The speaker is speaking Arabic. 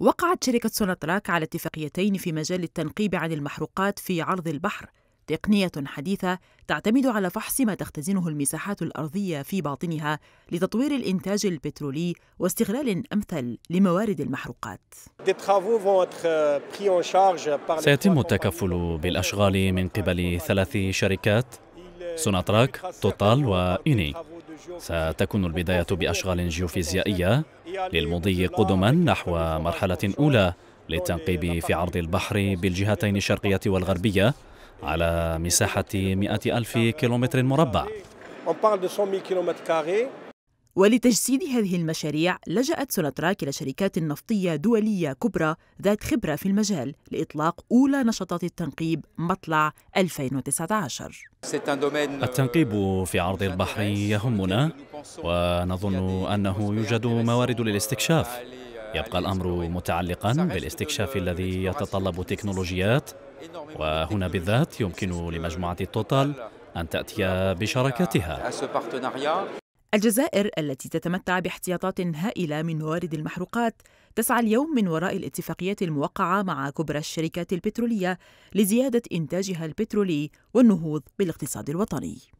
وقعت شركة سوناتراك على اتفاقيتين في مجال التنقيب عن المحروقات في عرض البحر تقنية حديثة تعتمد على فحص ما تختزنه المساحات الأرضية في باطنها لتطوير الإنتاج البترولي واستغلال أمثل لموارد المحروقات. Euh, سيتم التكفل بالأشغال من قبل ثلاث شركات سوناتراك، توتال وإيني ستكون البداية بأشغال جيوفيزيائية للمضي قدما نحو مرحلة أولى للتنقيب في عرض البحر بالجهتين الشرقية والغربية على مساحة مئة ألف كيلومتر مربع ولتجسيد هذه المشاريع لجأت سوناتراك إلى شركات نفطية دولية كبرى ذات خبرة في المجال لإطلاق أولى نشاطات التنقيب مطلع 2019 euh, التنقيب في عرض البحر يهمنا ونظن أنه يوجد موارد للاستكشاف يبقى الأمر متعلقا بالاستكشاف الذي يتطلب تكنولوجيات وهنا بالذات يمكن لمجموعة توتال أن تأتي بشراكتها الجزائر التي تتمتع باحتياطات هائله من موارد المحروقات تسعى اليوم من وراء الاتفاقيات الموقعه مع كبرى الشركات البتروليه لزياده انتاجها البترولي والنهوض بالاقتصاد الوطني